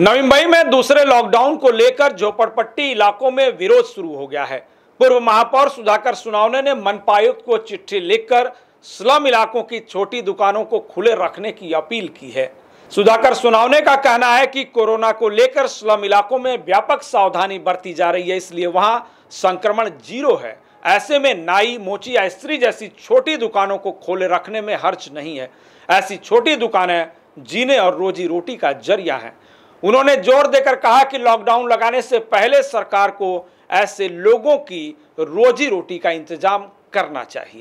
नवी मुंबई में दूसरे लॉकडाउन को लेकर झोपड़पट्टी इलाकों में विरोध शुरू हो गया है पूर्व महापौर सुधाकर सुनावने ने मनपायुक्त को चिट्ठी लिखकर स्लम इलाकों की छोटी दुकानों को खुले रखने की अपील की है सुधाकर सुनावने का कहना है कि कोरोना को लेकर स्लम इलाकों में व्यापक सावधानी बरती जा रही है इसलिए वहां संक्रमण जीरो है ऐसे में नाई मोची या स्त्री जैसी छोटी दुकानों को खोले रखने में हर्च नहीं है ऐसी छोटी दुकानें जीने और रोजी रोटी का जरिया है उन्होंने जोर देकर कहा कि लॉकडाउन लगाने से पहले सरकार को ऐसे लोगों की रोजी रोटी का इंतजाम करना चाहिए